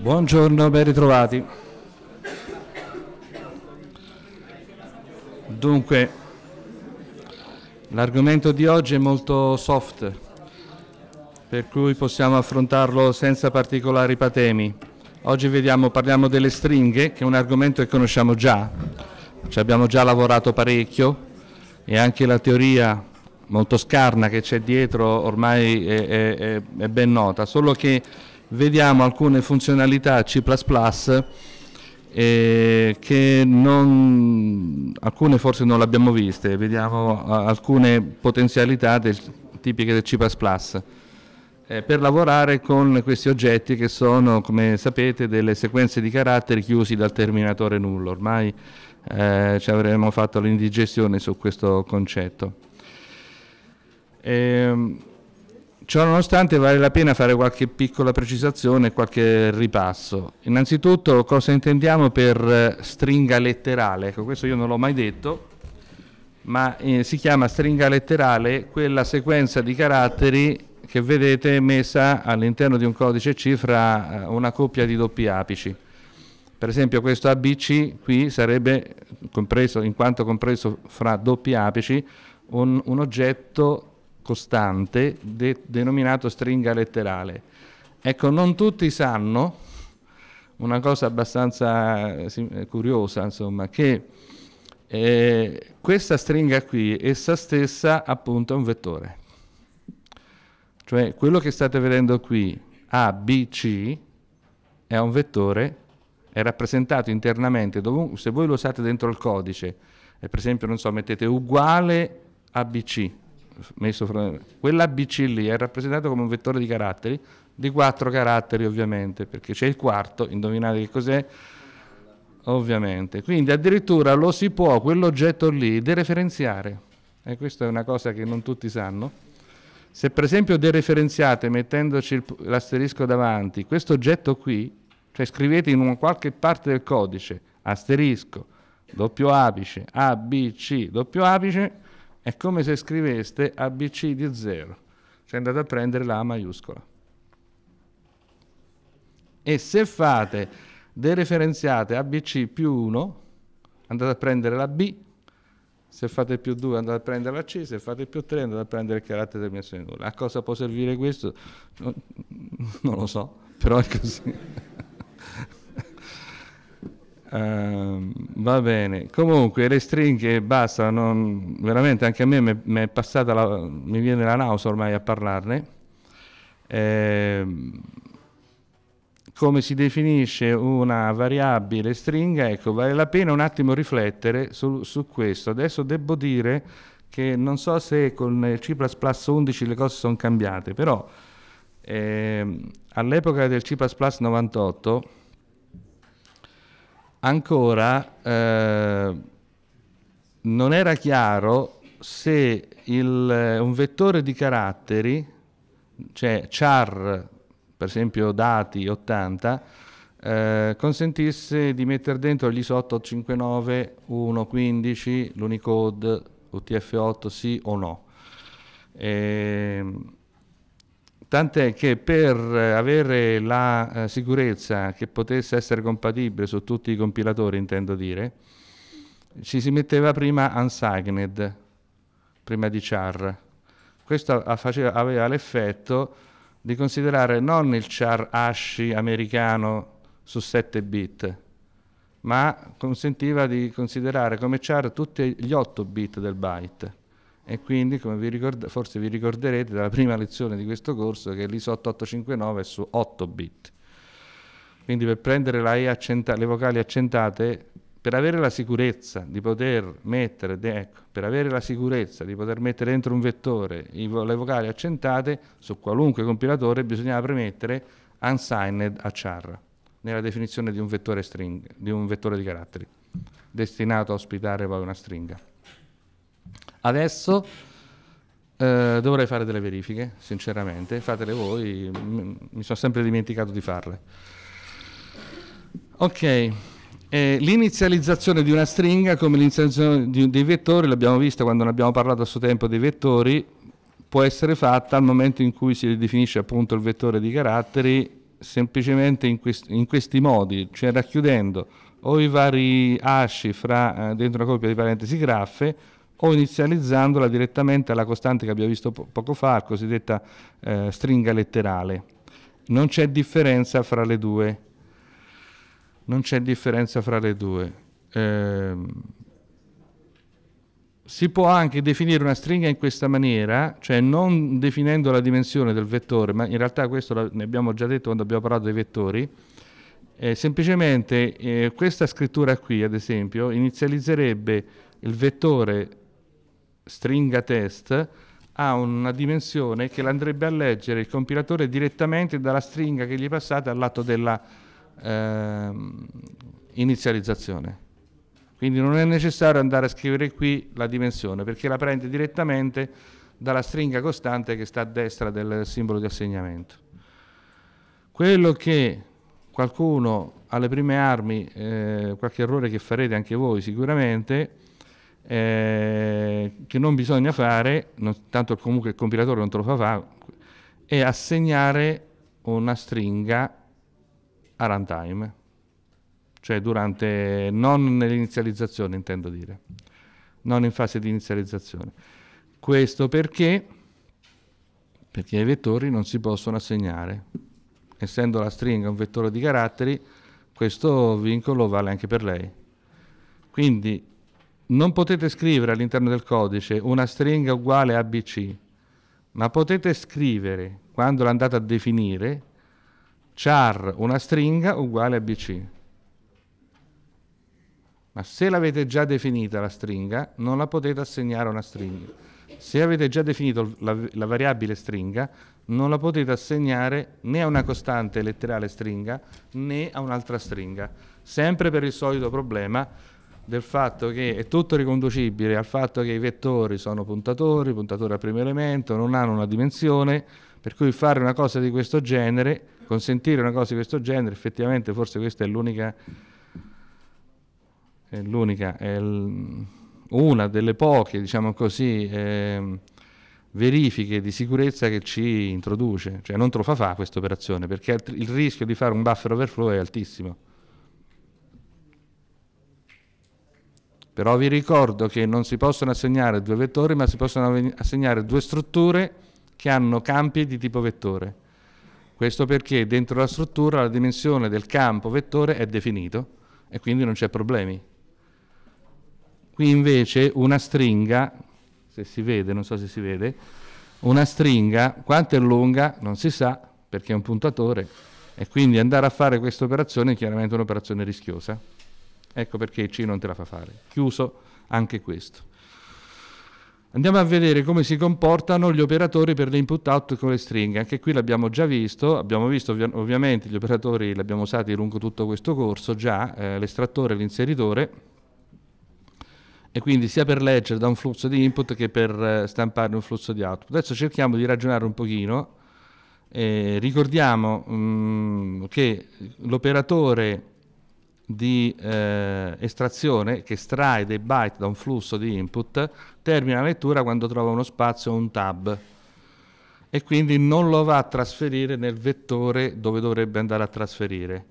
Buongiorno, ben ritrovati. Dunque, l'argomento di oggi è molto soft, per cui possiamo affrontarlo senza particolari patemi. Oggi vediamo, parliamo delle stringhe, che è un argomento che conosciamo già, ci abbiamo già lavorato parecchio e anche la teoria molto scarna che c'è dietro ormai è, è, è ben nota, solo che vediamo alcune funzionalità C++ eh, che non, alcune forse non le abbiamo viste, vediamo eh, alcune potenzialità del, tipiche del C++. Eh, per lavorare con questi oggetti che sono, come sapete, delle sequenze di caratteri chiusi dal terminatore nullo. Ormai eh, ci avremmo fatto l'indigestione su questo concetto. Eh, Ciononostante vale la pena fare qualche piccola precisazione e qualche ripasso. Innanzitutto cosa intendiamo per eh, stringa letterale? Ecco, questo io non l'ho mai detto, ma eh, si chiama stringa letterale quella sequenza di caratteri che vedete messa all'interno di un codice C fra eh, una coppia di doppi apici. Per esempio questo ABC qui sarebbe compreso, in quanto compreso fra doppi apici, un, un oggetto costante de denominato stringa letterale. Ecco, non tutti sanno, una cosa abbastanza eh, eh, curiosa, insomma, che eh, questa stringa qui, essa stessa, appunto, è un vettore. Cioè, quello che state vedendo qui, A, B, C, è un vettore, è rappresentato internamente, se voi lo usate dentro il codice, e per esempio, non so, mettete uguale a B, C, messo fra... quell'ABC lì è rappresentato come un vettore di caratteri, di quattro caratteri ovviamente, perché c'è il quarto, indovinate che cos'è? Ovviamente. Quindi addirittura lo si può, quell'oggetto lì, dereferenziare. E questa è una cosa che non tutti sanno. Se per esempio dereferenziate mettendoci l'asterisco davanti, questo oggetto qui, cioè scrivete in una qualche parte del codice asterisco, doppio apice, A, B, C, doppio apice, è come se scriveste ABC di 0, cioè andate a prendere la A maiuscola. E se fate dereferenziate ABC più 1, andate a prendere la B, se fate più 2 andate a prendere la C, se fate più 3 andate a prendere il carattere del terminazione nulla. A cosa può servire questo? Non lo so, però è così. Uh, va bene, comunque le stringhe basta, non, veramente anche a me mi è passata, la, mi viene la nausea ormai a parlarne. Eh, come si definisce una variabile stringa? Ecco, vale la pena un attimo riflettere su, su questo. Adesso devo dire che non so se con C++ 11 le cose sono cambiate, però eh, all'epoca del C++ 98 ancora eh, non era chiaro se il, eh, un vettore di caratteri, cioè char, per esempio dati 80, eh, consentisse di mettere dentro gli ISO 859, 115, l'Unicode, UTF-8 sì o no. E, ehm, tant'è che per eh, avere la eh, sicurezza che potesse essere compatibile su tutti i compilatori, intendo dire, ci si metteva prima unsigned, prima di char. Questo faceva, aveva l'effetto di considerare non il char asci americano su 7 bit, ma consentiva di considerare come char tutti gli 8 bit del byte. E quindi, come vi ricorda, forse vi ricorderete dalla prima lezione di questo corso, che l'ISO 8859 è su 8 bit. Quindi per prendere accenta, le vocali accentate, per avere la sicurezza di poter mettere, ecco, per avere la sicurezza di poter mettere dentro un vettore le vocali accentate, su qualunque compilatore bisognava premettere unsigned a char nella definizione di un vettore string, di un vettore di caratteri, destinato a ospitare poi una stringa. Adesso eh, dovrei fare delle verifiche, sinceramente, fatele voi, mi sono sempre dimenticato di farle. Ok. Eh, l'inizializzazione di una stringa come l'inizializzazione di, dei vettori, l'abbiamo vista quando ne abbiamo parlato a suo tempo dei vettori, può essere fatta al momento in cui si definisce appunto il vettore di caratteri semplicemente in, quest in questi modi, cioè racchiudendo o i vari asci fra, eh, dentro una coppia di parentesi graffe o inizializzandola direttamente alla costante che abbiamo visto po poco fa, la cosiddetta eh, stringa letterale. Non c'è differenza fra le due. Non c'è differenza fra le due. Eh, si può anche definire una stringa in questa maniera, cioè non definendo la dimensione del vettore, ma in realtà questo ne abbiamo già detto quando abbiamo parlato dei vettori, eh, semplicemente eh, questa scrittura qui, ad esempio, inizializzerebbe il vettore stringa test ha una dimensione che l'andrebbe a leggere il compilatore direttamente dalla stringa che gli è passata al della eh, inizializzazione. Quindi non è necessario andare a scrivere qui la dimensione perché la prende direttamente dalla stringa costante che sta a destra del simbolo di assegnamento. Quello che qualcuno alle prime armi, eh, qualche errore che farete anche voi sicuramente, eh, che non bisogna fare, non, tanto comunque il compilatore non te lo fa fare, è assegnare una stringa a runtime, cioè durante, non nell'inizializzazione intendo dire, non in fase di inizializzazione. Questo perché? Perché ai vettori non si possono assegnare. Essendo la stringa un vettore di caratteri, questo vincolo vale anche per lei. Quindi non potete scrivere all'interno del codice una stringa uguale ABC, ma potete scrivere, quando l'andate a definire, char una stringa uguale ABC. Ma se l'avete già definita la stringa, non la potete assegnare a una stringa. Se avete già definito la, la variabile stringa, non la potete assegnare né a una costante letterale stringa né a un'altra stringa, sempre per il solito problema del fatto che è tutto riconducibile al fatto che i vettori sono puntatori, puntatori a primo elemento, non hanno una dimensione, per cui fare una cosa di questo genere, consentire una cosa di questo genere, effettivamente forse questa è l'unica, è l'unica, è una delle poche, diciamo così, eh, verifiche di sicurezza che ci introduce, cioè non te lo fa fa questa operazione, perché il rischio di fare un buffer overflow è altissimo. Però vi ricordo che non si possono assegnare due vettori, ma si possono assegnare due strutture che hanno campi di tipo vettore. Questo perché dentro la struttura la dimensione del campo vettore è definita e quindi non c'è problemi. Qui invece una stringa, se si vede, non so se si vede, una stringa, quanto è lunga non si sa perché è un puntatore e quindi andare a fare questa operazione è chiaramente un'operazione rischiosa. Ecco perché il C non te la fa fare. Chiuso anche questo. Andiamo a vedere come si comportano gli operatori per l'input-out con le stringhe. Anche qui l'abbiamo già visto, abbiamo visto ovvia ovviamente gli operatori, li abbiamo usati lungo tutto questo corso già, eh, l'estrattore e l'inseritore, e quindi sia per leggere da un flusso di input che per eh, stampare un flusso di output. Adesso cerchiamo di ragionare un pochino. Eh, ricordiamo mh, mm, che l'operatore di eh, estrazione che estrae dei byte da un flusso di input termina la lettura quando trova uno spazio o un tab e quindi non lo va a trasferire nel vettore dove dovrebbe andare a trasferire.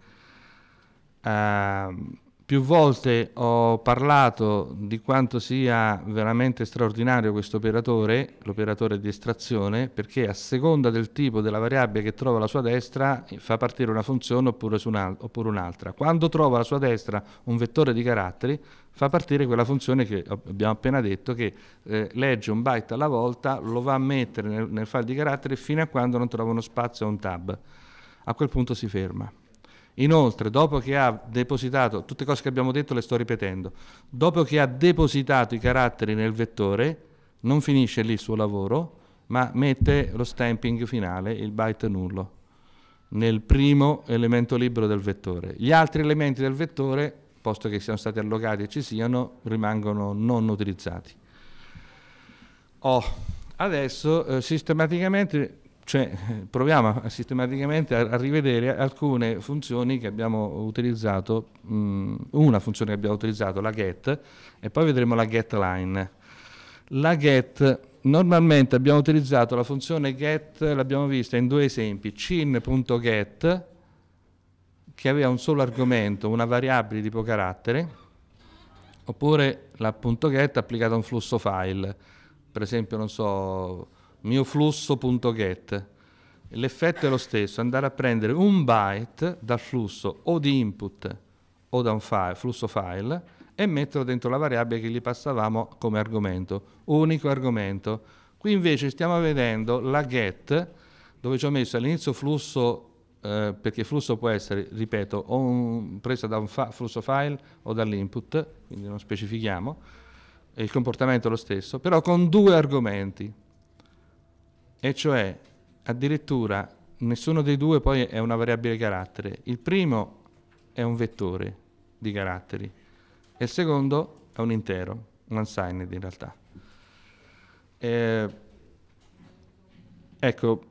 Uh, più volte ho parlato di quanto sia veramente straordinario questo operatore, l'operatore di estrazione, perché a seconda del tipo della variabile che trova alla sua destra fa partire una funzione oppure, un oppure un'altra. Quando trova alla sua destra un vettore di caratteri fa partire quella funzione che abbiamo appena detto che eh, legge un byte alla volta, lo va a mettere nel, nel file di caratteri fino a quando non trova uno spazio o un tab. A quel punto si ferma. Inoltre, dopo che ha depositato, tutte cose che abbiamo detto le sto ripetendo, dopo che ha depositato i caratteri nel vettore, non finisce lì il suo lavoro, ma mette lo stamping finale, il byte nullo, nel primo elemento libero del vettore. Gli altri elementi del vettore, posto che siano stati allogati e ci siano, rimangono non utilizzati. Oh, adesso eh, sistematicamente cioè eh, proviamo a, sistematicamente a, rivedere alcune funzioni che abbiamo utilizzato, mh, mm, una funzione che abbiamo utilizzato, la get, e poi vedremo la get line. La get, normalmente abbiamo utilizzato la funzione get, l'abbiamo vista in due esempi, cin.get, che aveva un solo argomento, una variabile tipo carattere, oppure la.get applicata a un flusso file, per esempio, non so, mio flusso.get. L'effetto è lo stesso, andare a prendere un byte dal flusso o di input o da un file, flusso file e metterlo dentro la variabile che gli passavamo come argomento, unico argomento. Qui invece stiamo vedendo la get dove ci ho messo all'inizio flusso, eh, perché flusso può essere, ripeto, o un, presa da un fa, flusso file o dall'input, quindi non specifichiamo, il comportamento è lo stesso, però con due argomenti e cioè addirittura nessuno dei due poi è una variabile carattere. Il primo è un vettore di caratteri e il secondo è un intero, un unsigned in realtà. Eh, ecco,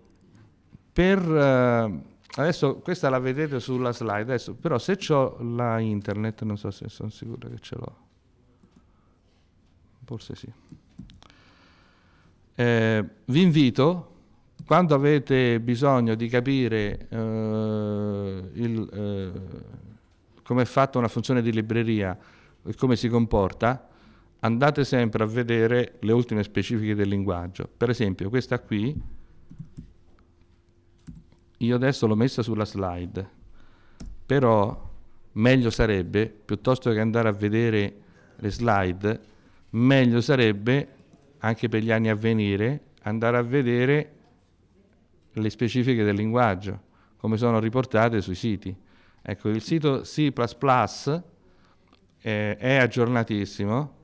per... Eh, adesso questa la vedete sulla slide, adesso, però se ho la internet, non so se sono sicuro che ce l'ho. Forse sì. Eh, vi invito, quando avete bisogno di capire eh, il, eh, come è fatta una funzione di libreria e come si comporta, andate sempre a vedere le ultime specifiche del linguaggio. Per esempio questa qui, io adesso l'ho messa sulla slide, però meglio sarebbe, piuttosto che andare a vedere le slide, meglio sarebbe anche per gli anni a venire, andare a vedere le specifiche del linguaggio, come sono riportate sui siti. Ecco, il sito C++ eh, è aggiornatissimo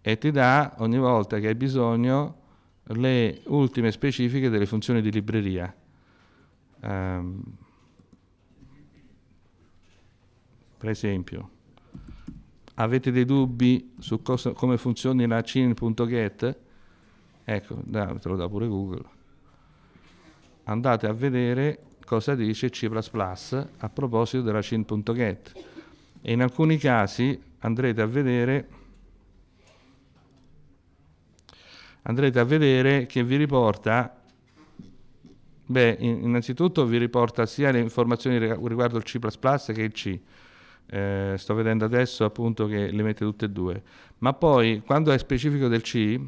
e ti dà ogni volta che hai bisogno le ultime specifiche delle funzioni di libreria. Um, per esempio, avete dei dubbi su cosa, come funzioni la cin.get? Ecco, dai, te lo dà pure Google. Andate a vedere cosa dice C++ a proposito della cin.get. E in alcuni casi andrete a vedere andrete a vedere che vi riporta Beh, innanzitutto vi riporta sia le informazioni riguardo il C++ che il C. Eh, sto vedendo adesso appunto che le mette tutte e due. Ma poi, quando è specifico del C,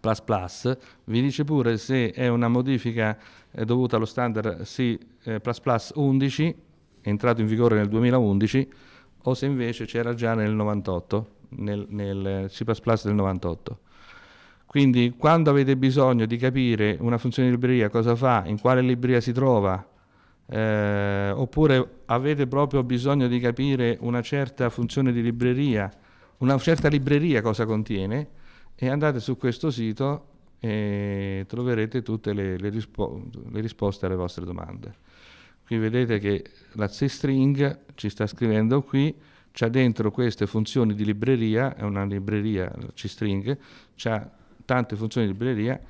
Plus Plus, vi dice pure se è una modifica eh, dovuta allo standard C 11, eh, entrato in vigore nel 2011, o se invece c'era già nel 98, nel, nel eh, C del 98. Quindi quando avete bisogno di capire una funzione di libreria cosa fa, in quale libreria si trova, eh, oppure avete proprio bisogno di capire una certa funzione di libreria, una certa libreria cosa contiene, e andate su questo sito e troverete tutte le, le, rispo le risposte alle vostre domande. Qui vedete che la C-String ci sta scrivendo qui, c'ha dentro queste funzioni di libreria, è una libreria C-String, c'ha tante funzioni di libreria,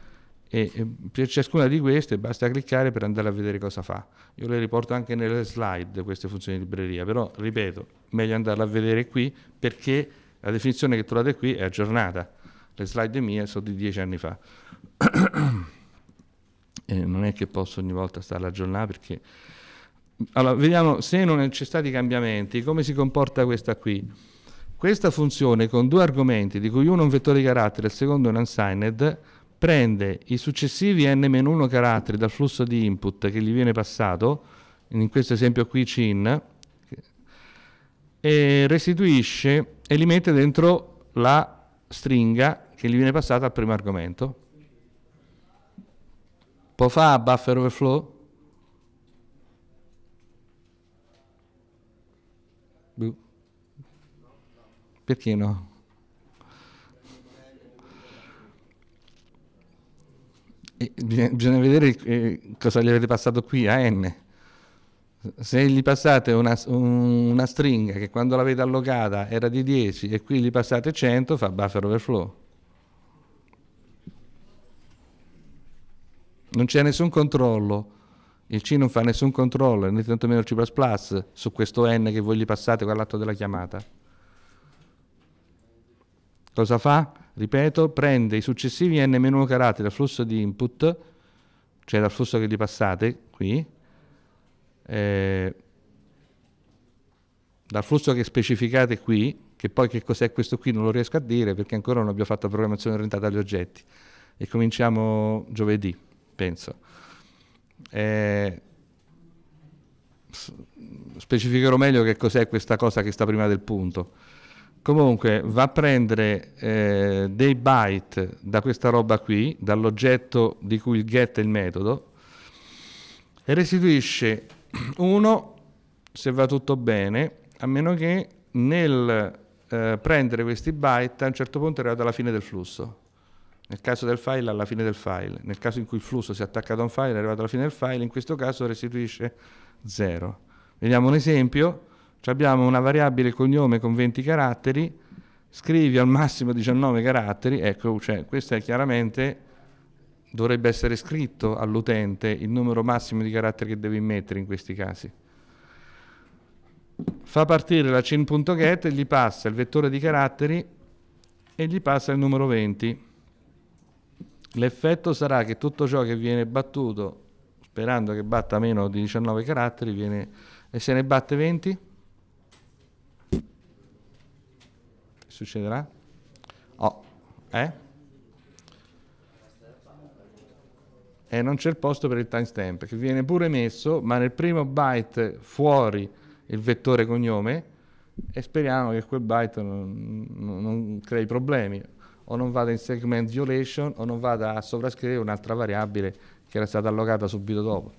e per ciascuna di queste basta cliccare per andare a vedere cosa fa. Io le riporto anche nelle slide queste funzioni di libreria, però ripeto, meglio andarla a vedere qui perché la definizione che trovate qui è aggiornata le slide mie sono di dieci anni fa. non è che posso ogni volta stare a aggiornare perché... Allora, vediamo se non ci sono stati cambiamenti, come si comporta questa qui. Questa funzione con due argomenti, di cui uno è un vettore di carattere e il secondo è un unsigned, prende i successivi n-1 caratteri dal flusso di input che gli viene passato, in questo esempio qui cin, e restituisce e li mette dentro la stringa che gli viene passata al primo argomento. Può fare buffer overflow? Perché no? Eh, bisogna, bisogna, vedere eh, cosa gli avete passato qui a n. Se gli passate una, una stringa che quando l'avete allocata era di 10 e qui gli passate 100 fa buffer overflow. non c'è nessun controllo. Il C non fa nessun controllo, né tantomeno il C++ su questo N che voi gli passate con l'atto della chiamata. Cosa fa? Ripeto, prende i successivi N-1 caratteri dal flusso di input, cioè dal flusso che gli passate, qui, eh, dal flusso che specificate qui, che poi che cos'è questo qui non lo riesco a dire perché ancora non abbiamo fatto programmazione orientata agli oggetti, e cominciamo giovedì penso. Eh, specificherò meglio che cos'è questa cosa che sta prima del punto. Comunque va a prendere eh, dei byte da questa roba qui, dall'oggetto di cui il get è il metodo, e restituisce uno, se va tutto bene, a meno che nel eh, prendere questi byte a un certo punto è arrivato alla fine del flusso. Nel caso del file alla fine del file, nel caso in cui il flusso si è attaccato a un file è arrivato alla fine del file, in questo caso restituisce 0. Vediamo un esempio, abbiamo una variabile cognome con 20 caratteri, scrivi al massimo 19 caratteri, ecco, cioè, questo è chiaramente dovrebbe essere scritto all'utente il numero massimo di caratteri che devi mettere in questi casi. Fa partire la e gli passa il vettore di caratteri e gli passa il numero 20. L'effetto sarà che tutto ciò che viene battuto, sperando che batta meno di 19 caratteri, viene, e se ne batte 20? Che succederà? Oh, eh? E eh, non c'è il posto per il timestamp, che viene pure messo, ma nel primo byte fuori il vettore cognome, e speriamo che quel byte non, non, non crei problemi o non vada in segment violation o non vada a sovrascrivere un'altra variabile che era stata allocata subito dopo.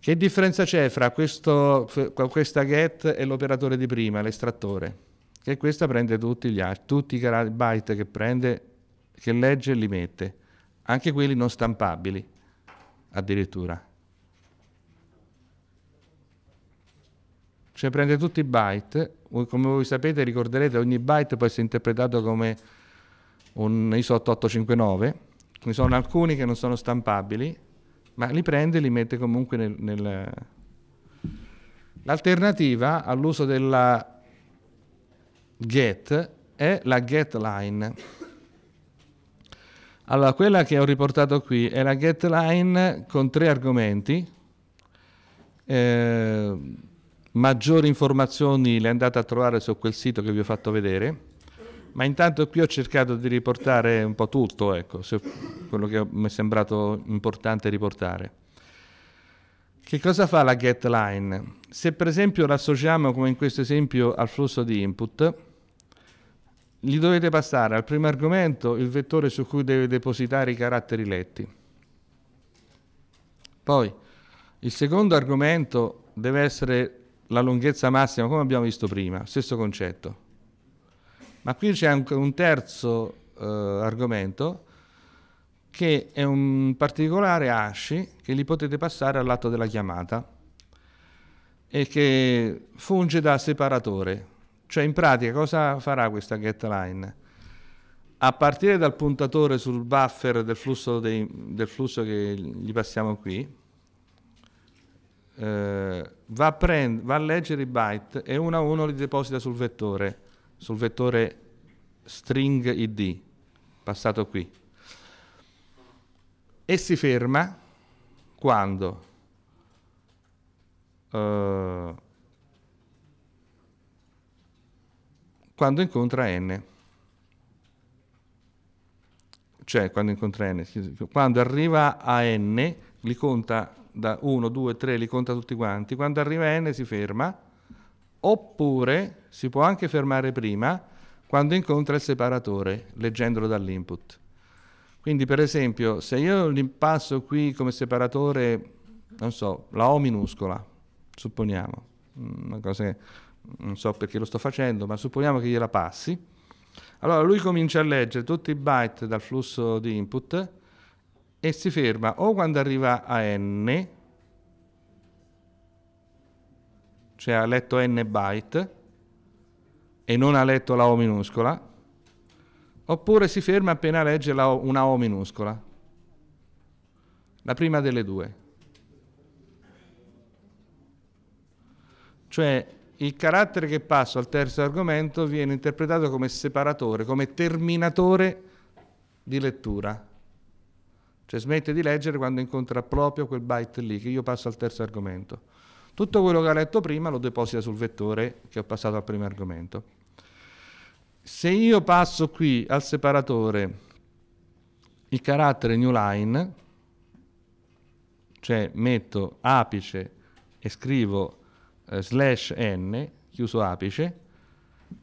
Che differenza c'è fra questo, questa get e l'operatore di prima, l'estrattore? Che questa prende tutti, gli, tutti i byte che prende, che legge e li mette, anche quelli non stampabili addirittura. cioè prende tutti i byte, come voi sapete ricorderete ogni byte può essere interpretato come un ISO 8859, ci sono alcuni che non sono stampabili, ma li prende e li mette comunque nel... nel... L'alternativa all'uso della get è la get line. Allora, quella che ho riportato qui è la get line con tre argomenti. Eh, maggiori informazioni le andate a trovare su quel sito che vi ho fatto vedere, ma intanto qui ho cercato di riportare un po' tutto, ecco, quello che mi è sembrato importante riportare. Che cosa fa la get line? Se per esempio l'associamo, come in questo esempio, al flusso di input, gli dovete passare al primo argomento il vettore su cui deve depositare i caratteri letti. Poi il secondo argomento deve essere la lunghezza massima, come abbiamo visto prima, stesso concetto. Ma qui c'è anche un terzo eh, argomento che è un particolare asci che li potete passare all'atto della chiamata e che funge da separatore. Cioè in pratica cosa farà questa get line? A partire dal puntatore sul buffer del flusso, dei, del flusso che gli passiamo qui, eh, va, a prend- va a leggere i byte e uno a uno li deposita sul vettore, sul vettore string id, passato qui. E si ferma quando eh, quando incontra n. Cioè, quando incontra n, quando arriva a n, li conta da 1, 2, 3, li conta tutti quanti, quando arriva n si ferma, oppure si può anche fermare prima quando incontra il separatore, leggendolo dall'input. Quindi per esempio, se io l'impasso qui come separatore, non so, la O minuscola, supponiamo, una cosa che non so perché lo sto facendo, ma supponiamo che gliela passi, allora lui comincia a leggere tutti i byte dal flusso di input, e si ferma o quando arriva a n, cioè ha letto n byte e non ha letto la O minuscola, oppure si ferma appena legge o, una O minuscola, la prima delle due. Cioè il carattere che passo al terzo argomento viene interpretato come separatore, come terminatore di lettura. Cioè smette di leggere quando incontra proprio quel byte lì, che io passo al terzo argomento. Tutto quello che ha letto prima lo deposita sul vettore che ho passato al primo argomento. Se io passo qui al separatore il carattere new line, cioè metto apice e scrivo eh, slash n, chiuso apice,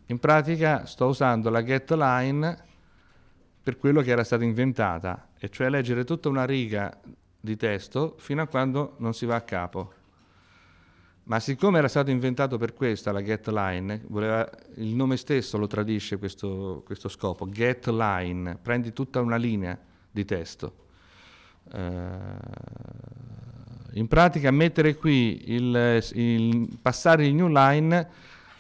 in pratica sto usando la get line per quello che era stata inventata, e cioè leggere tutta una riga di testo fino a quando non si va a capo. Ma siccome era stato inventato per questa la get line, voleva, il nome stesso lo tradisce questo, questo, scopo, get line, prendi tutta una linea di testo. Uh, in pratica mettere qui il, il, passare il new line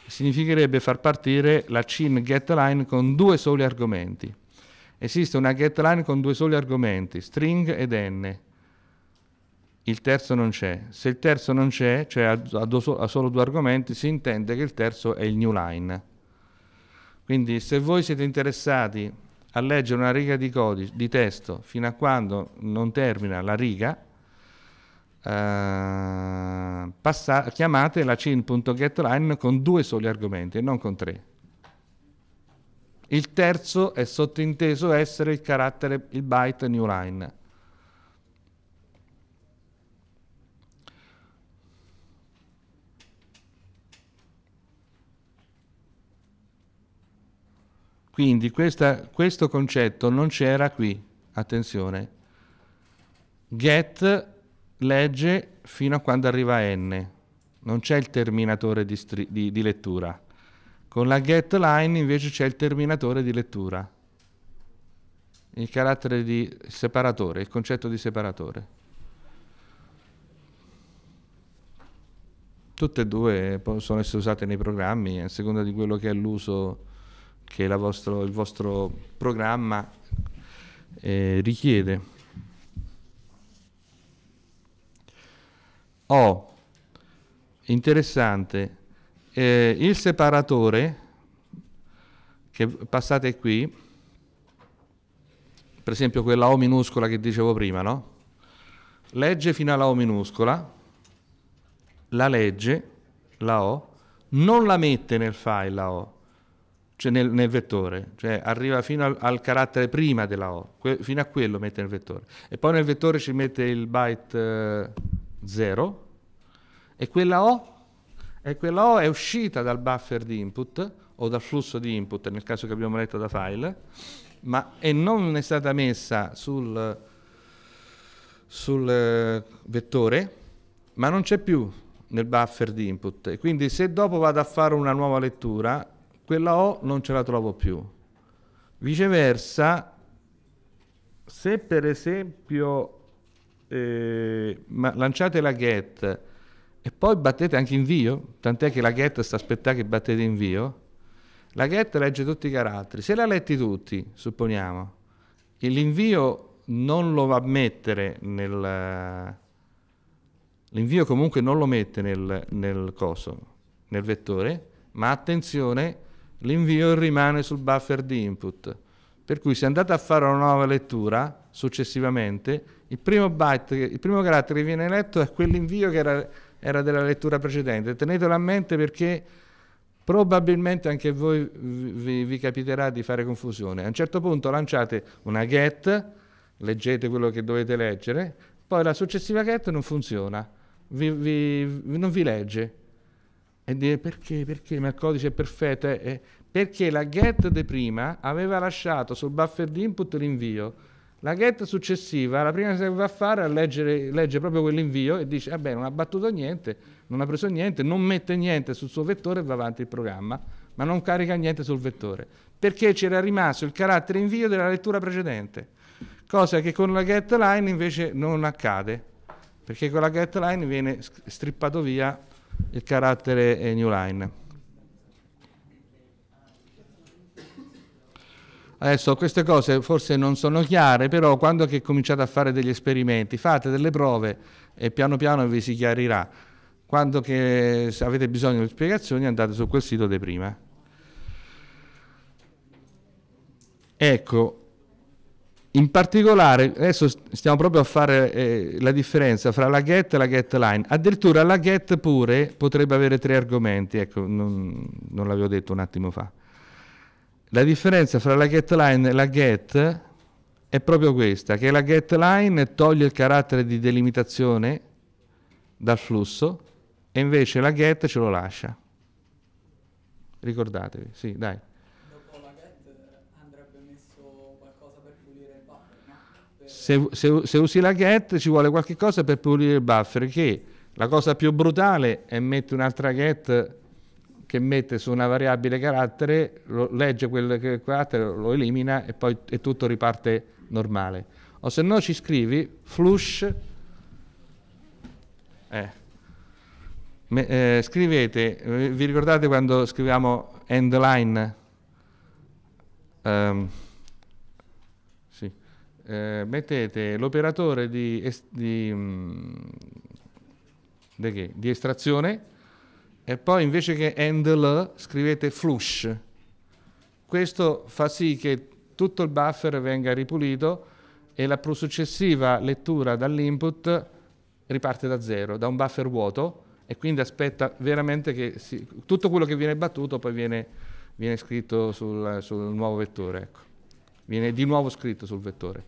significherebbe far partire la cin get line con due soli argomenti Esiste una get line con due soli argomenti, string ed n. Il terzo non c'è. Se il terzo non c'è, cioè ha, ha solo due argomenti, si intende che il terzo è il new line. Quindi se voi siete interessati a leggere una riga di, codice, di testo fino a quando non termina la riga, eh, chiamate la chain.getLine con due soli argomenti e non con tre. Il terzo è sottinteso essere il carattere, il byte new line. Quindi questa, questo concetto non c'era qui, attenzione. Get legge fino a quando arriva n, non c'è il terminatore di, di, di lettura. Con la get line invece c'è il terminatore di lettura, il carattere di separatore, il concetto di separatore. Tutte e due possono essere usate nei programmi a seconda di quello che è l'uso che vostro, il vostro programma eh, richiede. O, oh, interessante, eh, il separatore, che passate qui, per esempio quella O minuscola che dicevo prima, no? Legge fino alla O minuscola, la legge, la O, non la mette nel file la O, cioè nel, nel vettore, cioè arriva fino al, al carattere prima della O, que, fino a quello mette nel vettore. E poi nel vettore ci mette il byte 0 eh, e quella O e quella O è uscita dal buffer di input o dal flusso di input nel caso che abbiamo letto da file ma e non è stata messa sul, sul eh, vettore ma non c'è più nel buffer di input e quindi se dopo vado a fare una nuova lettura quella O non ce la trovo più viceversa se per esempio eh, lanciate la get e poi battete anche invio, tant'è che la get sta aspettando che battete invio, la get legge tutti i caratteri, se l'ha letti tutti, supponiamo, che l'invio non lo va a mettere nel... l'invio comunque non lo mette nel, nel coso, nel vettore, ma attenzione, l'invio rimane sul buffer di input. Per cui se andate a fare una nuova lettura, successivamente, il primo, byte, il primo carattere che viene letto è quell'invio che era era della lettura precedente. Tenetelo a mente perché probabilmente anche voi vi, vi capiterà di fare confusione. A un certo punto lanciate una get, leggete quello che dovete leggere, poi la successiva get non funziona, vi, vi, non vi legge. E dire perché, perché, ma il codice è perfetto. Eh, eh. perché la get di prima aveva lasciato sul buffer di input l'invio la get successiva, la prima cosa che va a fare è leggere, legge proprio quell'invio e dice, vabbè, eh non ha battuto niente, non ha preso niente, non mette niente sul suo vettore e va avanti il programma, ma non carica niente sul vettore, perché c'era rimasto il carattere invio della lettura precedente, cosa che con la get line invece non accade, perché con la get line viene strippato via il carattere new line. Adesso queste cose forse non sono chiare, però quando cominciate a fare degli esperimenti, fate delle prove e piano piano vi si chiarirà. Quando avete bisogno di spiegazioni andate su quel sito di prima. Ecco, in particolare, adesso stiamo proprio a fare eh, la differenza fra la get e la get line. Addirittura la get pure potrebbe avere tre argomenti, ecco, non, non l'avevo detto un attimo fa. La differenza fra la get line e la get è proprio questa, che la get line toglie il carattere di delimitazione dal flusso e invece la get ce lo lascia. Ricordatevi, sì, dai. Se, se, se, usi la get ci vuole qualche cosa per pulire il buffer che la cosa più brutale è metti un'altra get che mette su una variabile carattere, lo, legge quel carattere, lo elimina e poi e tutto riparte normale. O se no ci scrivi flush, eh, me, eh, scrivete, vi ricordate quando scriviamo end line? Um, sì. eh, mettete l'operatore di, di, mm, di, di estrazione e poi invece che handle scrivete flush. Questo fa sì che tutto il buffer venga ripulito e la successiva lettura dall'input riparte da zero, da un buffer vuoto e quindi aspetta veramente che si, tutto quello che viene battuto poi viene, viene scritto sul, sul, nuovo vettore, ecco. viene di nuovo scritto sul vettore.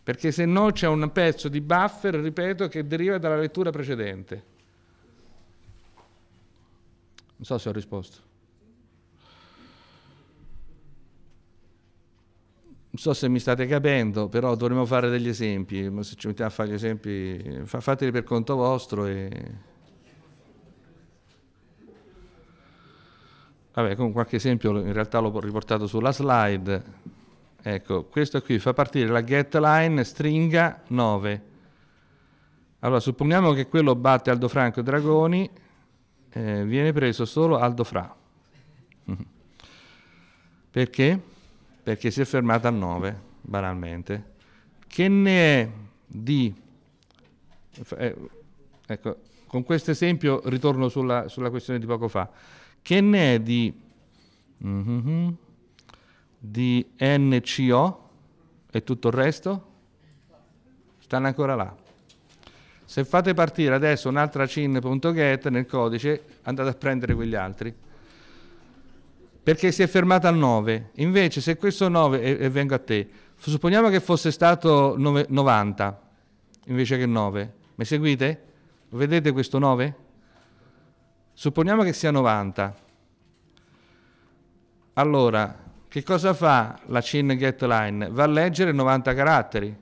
Perché se no c'è un pezzo di buffer, ripeto, che deriva dalla lettura precedente. Non so se ho risposto. Non so se mi state capendo, però dovremmo fare degli esempi. Se ci mettiamo a fare gli esempi, fateli per conto vostro e... Vabbè, con qualche esempio in realtà l'ho riportato sulla slide. Ecco, questo qui fa partire la get line stringa 9. Allora, supponiamo che quello batte Aldo Franco Dragoni eh, viene preso solo Aldo Fra. Perché? Perché si è fermata a 9, banalmente. Che ne è di... Eh, ecco, con questo esempio ritorno sulla, sulla, questione di poco fa. Che ne è di, mm-hmm, di NCO e tutto il resto? Stanno ancora là. Se fate partire adesso un'altra cin.get nel codice, andate a prendere quegli altri. Perché si è fermata al 9. Invece se questo 9, e, e vengo a te, supponiamo che fosse stato 9, 90 invece che 9. Mi seguite? Vedete questo 9? Supponiamo che sia 90. Allora, che cosa fa la cin line? Va a leggere 90 caratteri,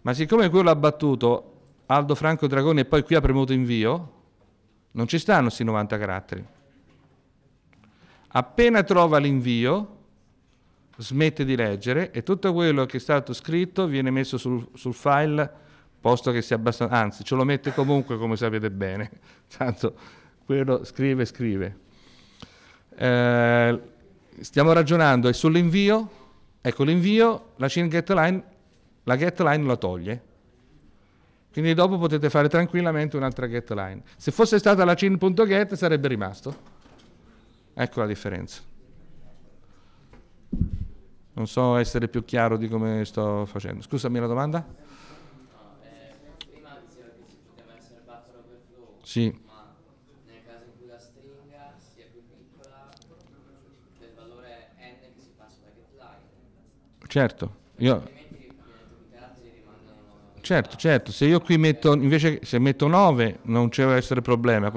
ma siccome quello ha abbattuto Aldo Franco Dragone e poi qui ha premuto invio, non ci stanno questi 90 caratteri. Appena trova l'invio, smette di leggere e tutto quello che è stato scritto viene messo sul, sul file, posto che sia abbastanza... anzi, ce lo mette comunque, come sapete bene. Tanto quello scrive, scrive. Eh, stiamo ragionando, è sull'invio? Ecco, l'invio, la chain get line, la get line la toglie quindi dopo potete fare tranquillamente un'altra get line. Se fosse stata la chin.get sarebbe rimasto. Ecco la differenza. Non so essere più chiaro di come sto facendo. Scusami la domanda? No, prima diceva che si poteva essere buffer overflow. Sì. Ma nel caso in cui la stringa sia più piccola del valore n che si passa da getLine. Certo. Io Certo, certo, se io qui metto, invece se metto 9 non c'è essere problema,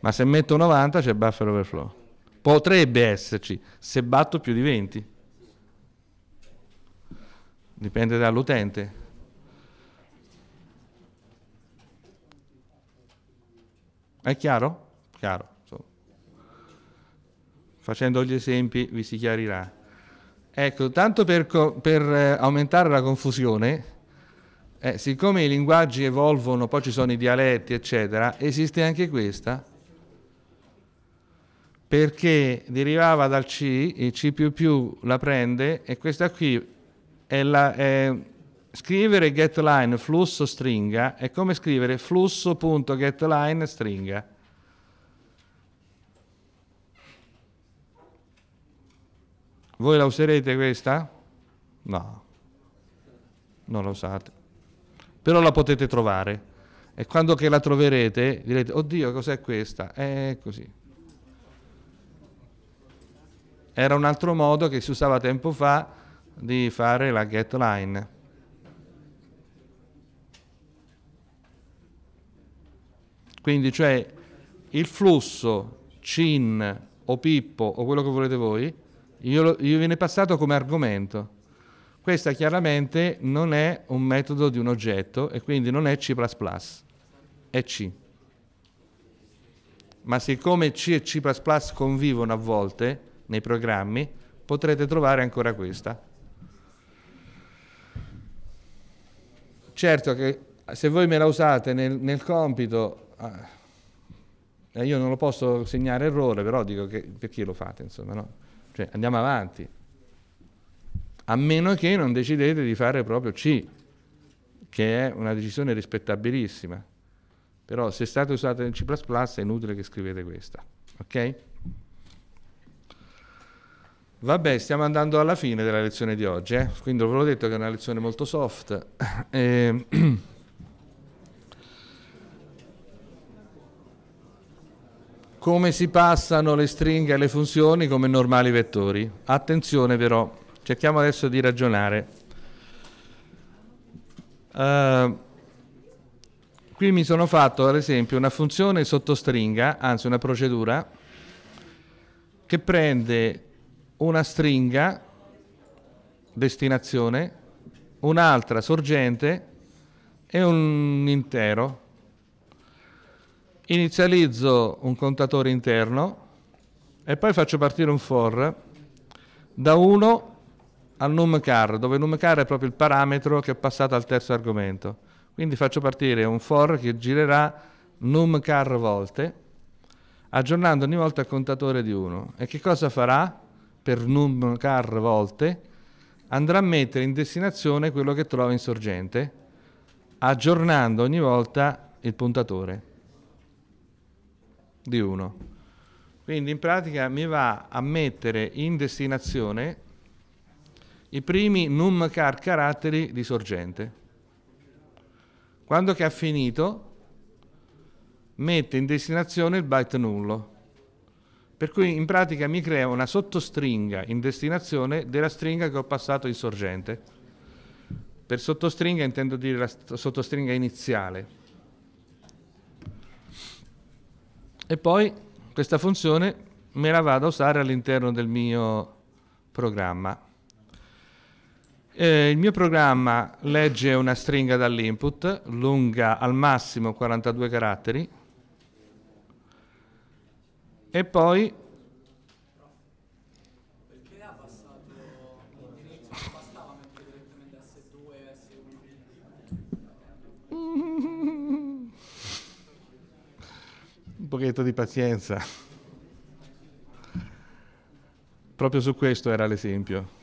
ma se metto 90 c'è buffer overflow. Potrebbe esserci, se batto più di 20. Dipende dall'utente. È chiaro? Chiaro. So. Facendo gli esempi vi si chiarirà. Ecco, tanto per, per eh, aumentare la confusione, eh, siccome i linguaggi evolvono, poi ci sono i dialetti, eccetera, esiste anche questa? Perché derivava dal C, il C++ la prende e questa qui è la... È scrivere getLine flusso stringa è come scrivere flusso.getLine stringa. Voi la userete questa? No, non la usate però la potete trovare. E quando che la troverete direte, oddio, cos'è questa? È così. Era un altro modo che si usava tempo fa di fare la get line. Quindi cioè il flusso cin o pippo o quello che volete voi, io, io viene passato come argomento. Questa chiaramente non è un metodo di un oggetto e quindi non è C++, è C. Ma siccome C e C++ convivono a volte nei programmi, potrete trovare ancora questa. Certo che se voi me la usate nel, nel compito... Ah, io non lo posso segnare errore, però dico che perché lo fate, insomma, no? Cioè, andiamo avanti a meno che non decidete di fare proprio C, che è una decisione rispettabilissima. Però se state usate in C++ è inutile che scrivete questa, ok? Vabbè, stiamo andando alla fine della lezione di oggi, eh? quindi ve l'ho detto che è una lezione molto soft. Eh, come si passano le stringhe e le funzioni come normali vettori? Attenzione però, cerchiamo adesso di ragionare. Uh, qui mi sono fatto ad esempio una funzione sottostringa, anzi una procedura, che prende una stringa, destinazione, un'altra sorgente e un intero. Inizializzo un contatore interno e poi faccio partire un for da 1 al numCar, dove numCar è proprio il parametro che è passato al terzo argomento. Quindi faccio partire un for che girerà numCar volte, aggiornando ogni volta il contatore di 1. E che cosa farà per numCar volte? Andrà a mettere in destinazione quello che trova in sorgente, aggiornando ogni volta il puntatore di 1. Quindi in pratica mi va a mettere in destinazione i primi num caratteri di sorgente. Quando che ha finito, mette in destinazione il byte nullo. Per cui in pratica mi crea una sottostringa in destinazione della stringa che ho passato in sorgente. Per sottostringa intendo dire la sottostringa iniziale. E poi questa funzione me la vado a usare all'interno del mio programma. Eh, il mio programma legge una stringa dall'input lunga al massimo 42 caratteri e poi un pochetto di pazienza proprio su questo era l'esempio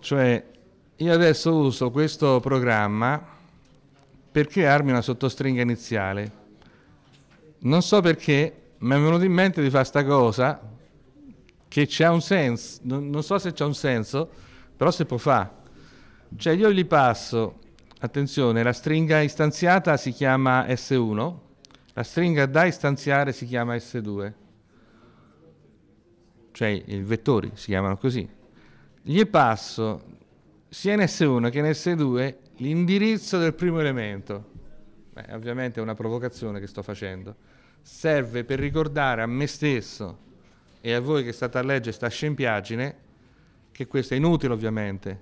cioè, io adesso uso questo programma per crearmi una sottostringa iniziale. Non so perché, mi è venuto in mente di fare sta cosa che c'è un senso, non, non so se c'è un senso, però se può fare. Cioè io gli passo, attenzione, la stringa istanziata si chiama S1, la stringa da istanziare si chiama S2, cioè i vettori si chiamano così, gli passo sia in S1 che in S2 l'indirizzo del primo elemento. Beh, ovviamente è una provocazione che sto facendo. Serve per ricordare a me stesso e a voi che state a leggere sta scempiaggine che questo è inutile ovviamente,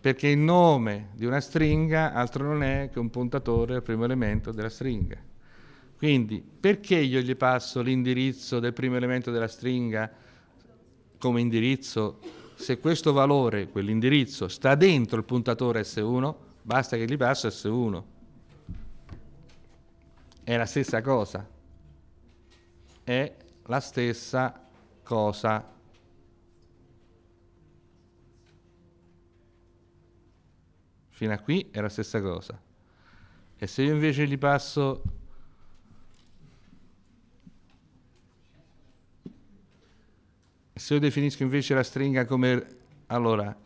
perché il nome di una stringa altro non è che un puntatore al primo elemento della stringa. Quindi perché io gli passo l'indirizzo del primo elemento della stringa come indirizzo se questo valore, quell'indirizzo, sta dentro il puntatore S1, basta che gli passo S1. È la stessa cosa. È la stessa cosa. Fino a qui è la stessa cosa. E se io invece gli passo Se io definisco invece la stringa come, allora,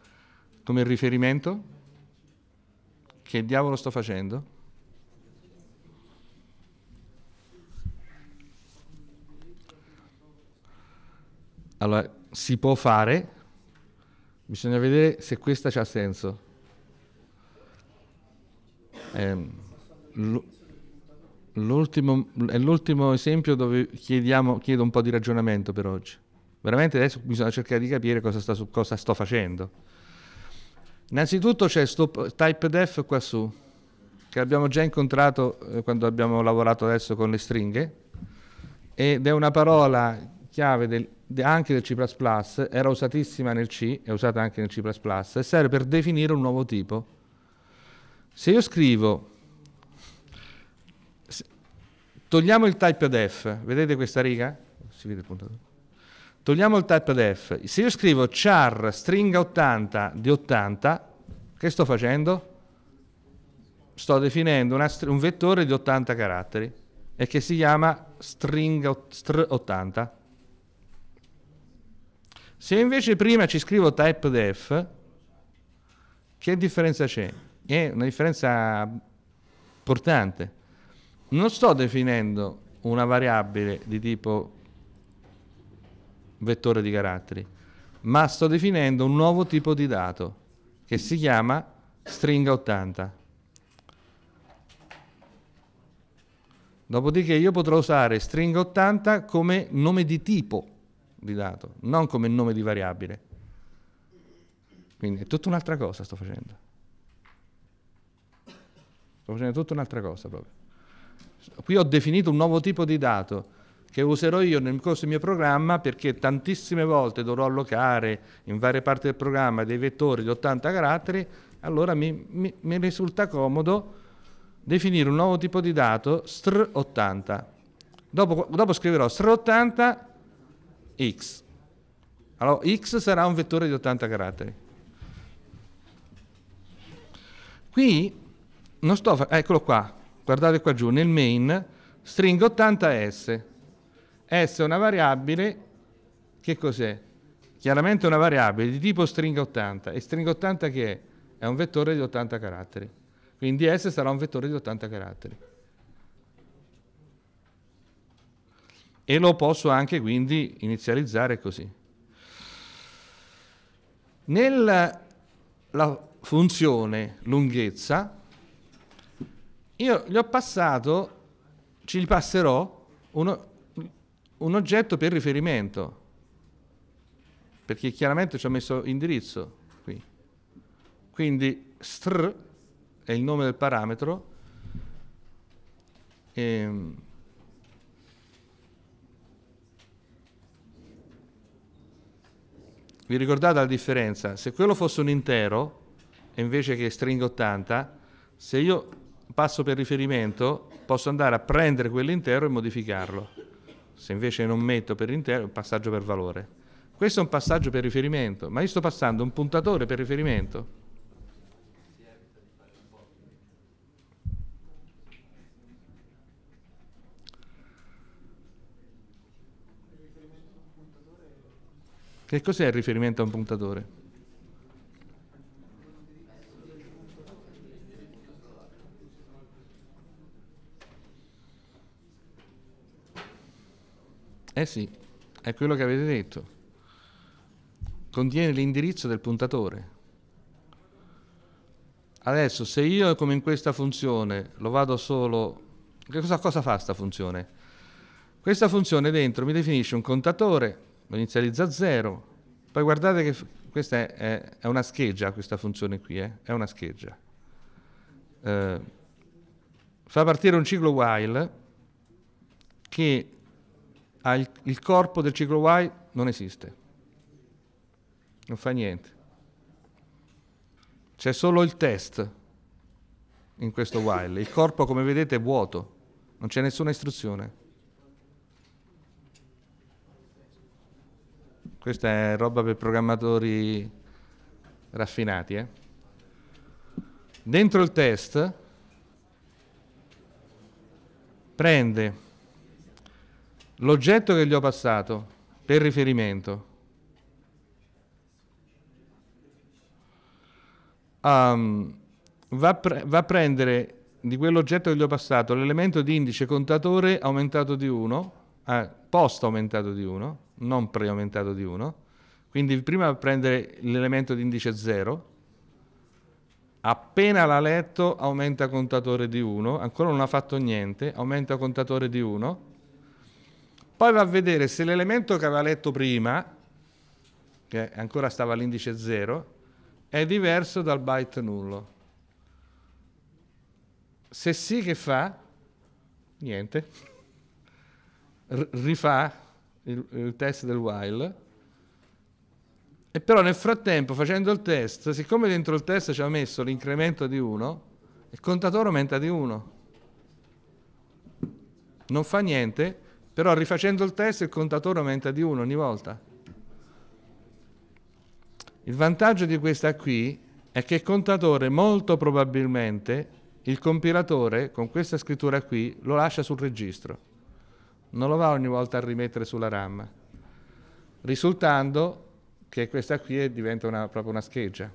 come riferimento, che diavolo sto facendo? Allora, si può fare, bisogna vedere se questa ha senso. Ehm, è l'ultimo esempio dove chiediamo, chiedo un po' di ragionamento per oggi. Veramente adesso bisogna cercare di capire cosa, sta, cosa sto facendo. Innanzitutto c'è questo type def qua su, che abbiamo già incontrato eh, quando abbiamo lavorato adesso con le stringhe, ed è una parola chiave del, anche del C++, era usatissima nel C, è usata anche nel C++, e serve per definire un nuovo tipo. Se io scrivo, togliamo il type def, vedete questa riga? Si vede il puntatore? Togliamo il type def. Se io scrivo char stringa 80 di 80, che sto facendo? Sto definendo una, un vettore di 80 caratteri e che si chiama string str 80. Se invece prima ci scrivo type def, che differenza c'è? È una differenza importante. Non sto definendo una variabile di tipo vettore di caratteri, ma sto definendo un nuovo tipo di dato che si chiama stringa 80. Dopodiché io potrò usare stringa 80 come nome di tipo di dato, non come nome di variabile. Quindi è tutta un'altra cosa sto facendo. Sto facendo tutta un'altra cosa proprio. Qui ho definito un nuovo tipo di dato che userò io nel corso del mio programma perché tantissime volte dovrò allocare in varie parti del programma dei vettori di 80 caratteri, allora mi, mi, mi risulta comodo definire un nuovo tipo di dato str80. Dopo, dopo scriverò str80x. Allora x sarà un vettore di 80 caratteri. Qui non sto, eccolo qua, guardate qua giù, nel main string 80s, S è una variabile, che cos'è? Chiaramente una variabile di tipo stringa 80. E stringa 80 che è? È un vettore di 80 caratteri. Quindi S sarà un vettore di 80 caratteri. E lo posso anche quindi inizializzare così. Nella funzione lunghezza, io gli ho passato, ci passerò uno, un oggetto per riferimento, perché chiaramente ci ho messo indirizzo qui. Quindi str è il nome del parametro. E, ehm, vi ricordate la differenza? Se quello fosse un intero, invece che string 80, se io passo per riferimento, posso andare a prendere quell'intero e modificarlo se invece non metto per intero, è un passaggio per valore. Questo è un passaggio per riferimento, ma io sto passando un puntatore per riferimento. Che cos'è il riferimento a un puntatore? Eh sì, è quello che avete detto. Contiene l'indirizzo del puntatore. Adesso, se io come in questa funzione lo vado solo... Che cosa, cosa fa questa funzione? Questa funzione dentro mi definisce un contatore, lo inizializza a zero. poi guardate che questa è, è, è, una scheggia, questa funzione qui, eh? è una scheggia. Eh, fa partire un ciclo while che Ah, il corpo del ciclo Y non esiste, non fa niente. C'è solo il test in questo while. Il corpo, come vedete, è vuoto, non c'è nessuna istruzione. Questa è roba per programmatori raffinati. Eh? Dentro il test prende l'oggetto che gli ho passato per riferimento um, va, pre- va a prendere di quell'oggetto che gli ho passato l'elemento di indice contatore aumentato di 1, eh, post aumentato di 1, non pre aumentato di 1, quindi prima va a prendere l'elemento di indice 0, appena l'ha letto aumenta contatore di 1, ancora non ha fatto niente, aumenta contatore di 1, poi va a vedere se l'elemento che aveva letto prima, che ancora stava all'indice 0, è diverso dal byte nullo. Se sì che fa? Niente. R rifà il, il test del while. E però nel frattempo, facendo il test, siccome dentro il test ci ha messo l'incremento di 1, il contatore aumenta di 1. Non fa niente però rifacendo il test il contatore aumenta di 1 ogni volta. Il vantaggio di questa qui è che il contatore molto probabilmente il compilatore con questa scrittura qui lo lascia sul registro. Non lo va ogni volta a rimettere sulla RAM. Risultando che questa qui diventa una, proprio una scheggia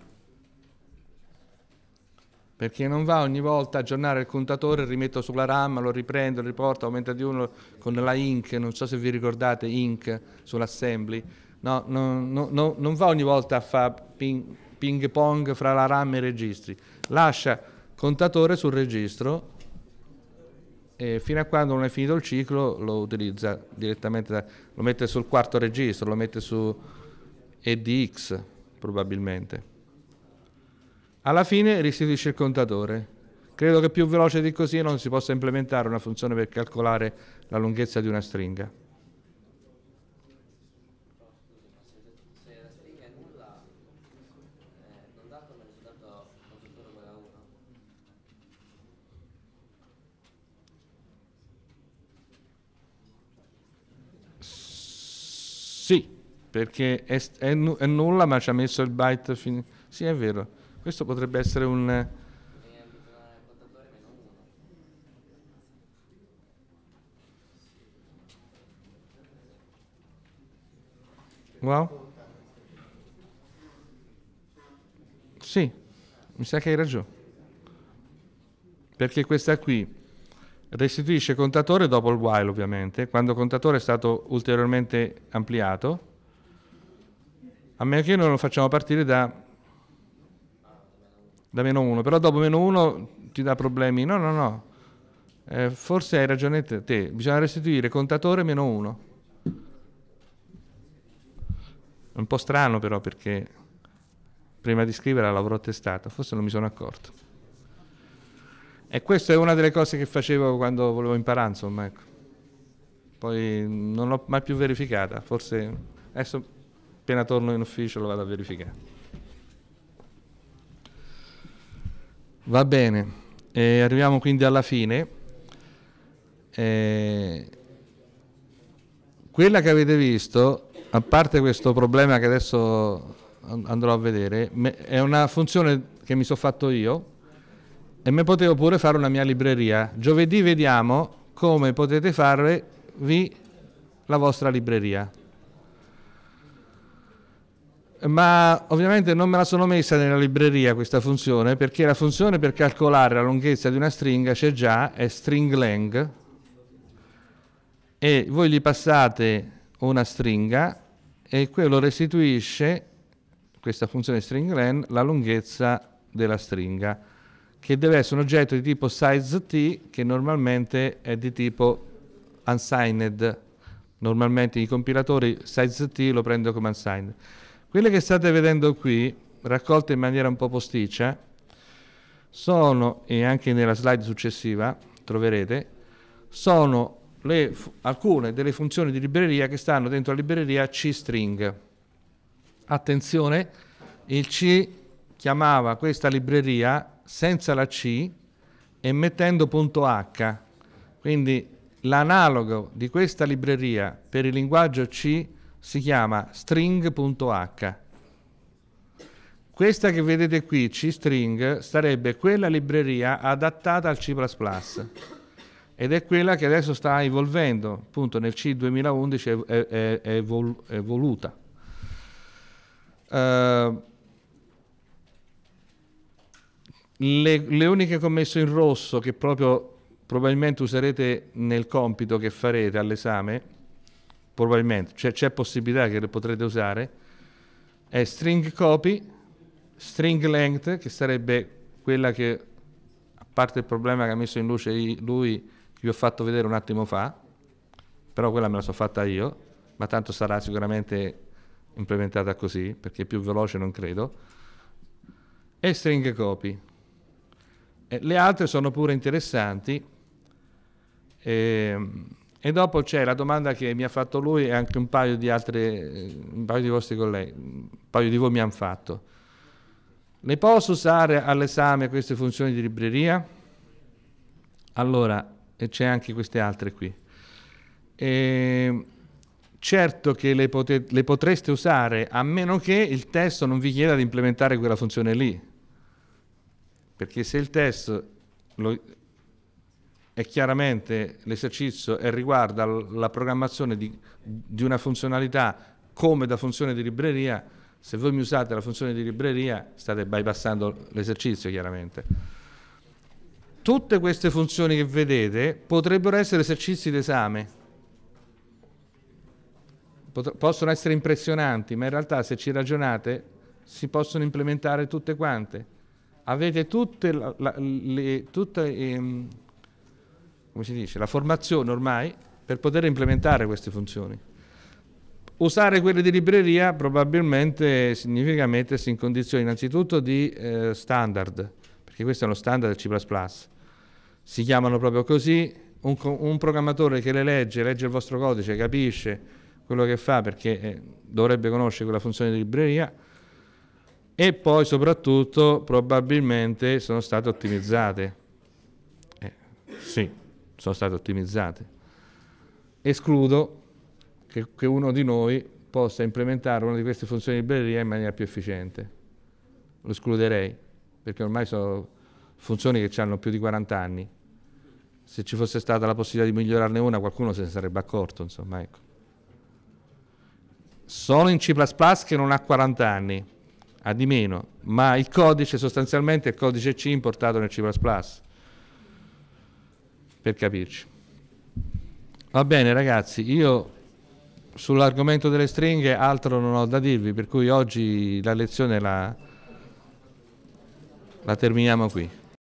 perché non va ogni volta a aggiornare il contatore, rimetto sulla RAM, lo riprendo, lo riporto, aumenta di uno con la INC, non so se vi ricordate INC sull'assembly, no, no, no, non va ogni volta a fare ping, ping pong fra la RAM e i registri, lascia contatore sul registro e fino a quando non è finito il ciclo lo utilizza direttamente, da, lo mette sul quarto registro, lo mette su EDX probabilmente. Alla fine restituisce il contatore. Credo che più veloce di così non si possa implementare una funzione per calcolare la lunghezza di una stringa. Sì, perché è, è, è nulla ma ci ha messo il byte. Fin- sì, è vero. Questo potrebbe essere un... Eh, wow. Sì, mi sa che hai ragione. Perché questa qui restituisce contatore dopo il while ovviamente, quando il contatore è stato ulteriormente ampliato, a meno che noi non lo facciamo partire da da meno 1, però dopo meno 1 ti dà problemi. No, no, no. Eh, forse hai ragione te, bisogna restituire contatore meno 1. È un po' strano però perché prima di scrivere l'avrò testata, forse non mi sono accorto. E questa è una delle cose che facevo quando volevo imparare, insomma, ecco. Poi non l'ho mai più verificata, forse adesso appena torno in ufficio lo vado a verificare. Va bene, e arriviamo quindi alla fine. E... Quella che avete visto, a parte questo problema che adesso andrò a vedere, è una funzione che mi sono fatto io e me potevo pure fare una mia libreria. Giovedì vediamo come potete farvi la vostra libreria ma ovviamente non me la sono messa nella libreria questa funzione perché la funzione per calcolare la lunghezza di una stringa c'è già, è string length e voi gli passate una stringa e quello restituisce questa funzione string length la lunghezza della stringa che deve essere un oggetto di tipo size t che normalmente è di tipo unsigned normalmente i compilatori size t lo prendo come unsigned quelle che state vedendo qui, raccolte in maniera un po' posticcia, sono, e anche nella slide successiva troverete, sono le, alcune delle funzioni di libreria che stanno dentro la libreria C-string. Attenzione, il C chiamava questa libreria senza la C e mettendo punto H. Quindi l'analogo di questa libreria per il linguaggio C si chiama string.h. Questa che vedete qui, C-string, sarebbe quella libreria adattata al C++ ed è quella che adesso sta evolvendo, appunto nel C 2011 è, è, è evoluta. Uh, le, le uniche che ho messo in rosso, che proprio probabilmente userete nel compito che farete all'esame, probabilmente, cioè c'è possibilità che le potrete usare, è string copy, string length, che sarebbe quella che, a parte il problema che ha messo in luce lui, che vi ho fatto vedere un attimo fa, però quella me la sono fatta io, ma tanto sarà sicuramente implementata così, perché è più veloce non credo, e string copy. E le altre sono pure interessanti. E, ehm, e dopo c'è la domanda che mi ha fatto lui e anche un paio di altre, un paio di vostri colleghi, un paio di voi mi hanno fatto. Le posso usare all'esame queste funzioni di libreria? Allora, e c'è anche queste altre qui. E ehm, certo che le, potete, le, potreste usare a meno che il testo non vi chieda di implementare quella funzione lì. Perché se il testo lo, è chiaramente l'esercizio e eh, riguarda la programmazione di, di una funzionalità come da funzione di libreria, se voi mi usate la funzione di libreria state bypassando l'esercizio chiaramente tutte queste funzioni che vedete potrebbero essere esercizi d'esame. possono essere impressionanti, ma in realtà se ci ragionate si possono implementare tutte quante. Avete tutte, la, la, le, tutte ehm, come si dice, la formazione ormai per poter implementare queste funzioni. Usare quelle di libreria probabilmente significa mettersi in condizioni innanzitutto di eh, standard, perché questo è uno standard del C++. Si chiamano proprio così, un, un, programmatore che le legge, legge il vostro codice, capisce quello che fa perché eh, dovrebbe conoscere quella funzione di libreria e poi soprattutto probabilmente sono state ottimizzate. Eh, sì sono state ottimizzate. Escludo che, che uno di noi possa implementare una di queste funzioni di libreria in maniera più efficiente. Lo escluderei, perché ormai sono funzioni che hanno più di 40 anni. Se ci fosse stata la possibilità di migliorarne una, qualcuno se ne sarebbe accorto, insomma, ecco. Sono in C++ che non ha 40 anni, ha di meno, ma il codice sostanzialmente è il codice C importato nel C++ per capirci. Va bene ragazzi, io sull'argomento delle stringhe altro non ho da dirvi, per cui oggi la lezione la, la terminiamo qui.